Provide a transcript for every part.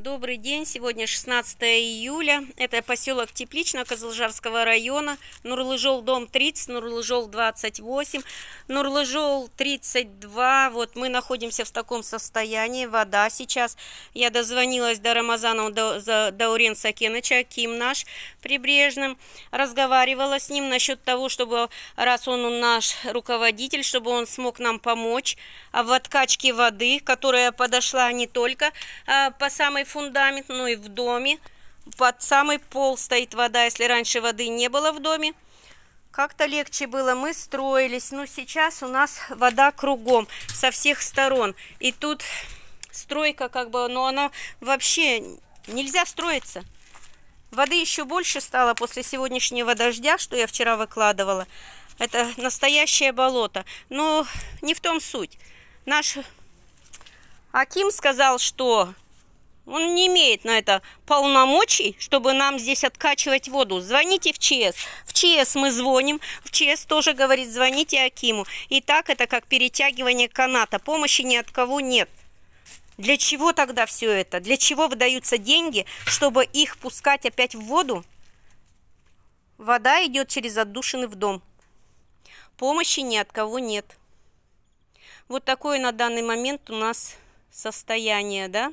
Добрый день, сегодня 16 июля. Это поселок Теплично Козылжарского района. Нурлыжол дом 30, Нурлыжол 28, Нурлыжол 32. Вот мы находимся в таком состоянии, вода сейчас. Я дозвонилась до Рамазанова, до, до Урен Сакеныча, Ким наш прибрежным. Разговаривала с ним насчет того, чтобы, раз он наш руководитель, чтобы он смог нам помочь а в откачке воды, которая подошла не только а, по самой фундамент, но ну и в доме. Под самый пол стоит вода, если раньше воды не было в доме. Как-то легче было, мы строились, но ну, сейчас у нас вода кругом, со всех сторон. И тут стройка как бы, но она вообще нельзя строиться. Воды еще больше стало после сегодняшнего дождя, что я вчера выкладывала. Это настоящее болото. Но не в том суть. Наш Аким сказал, что он не имеет на это полномочий, чтобы нам здесь откачивать воду. Звоните в ЧС. В ЧС мы звоним. В ЧС тоже говорит, звоните Акиму. И так это как перетягивание каната. Помощи ни от кого нет. Для чего тогда все это? Для чего выдаются деньги, чтобы их пускать опять в воду? Вода идет через отдушины в дом. Помощи ни от кого нет. Вот такое на данный момент у нас состояние, да.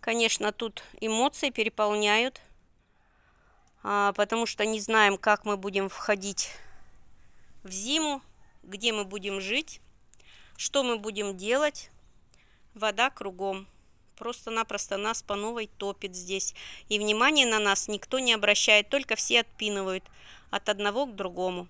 Конечно, тут эмоции переполняют, а, потому что не знаем, как мы будем входить в зиму, где мы будем жить, что мы будем делать. Вода кругом. Просто-напросто нас по новой топит здесь. И внимание на нас никто не обращает, только все отпинывают от одного к другому.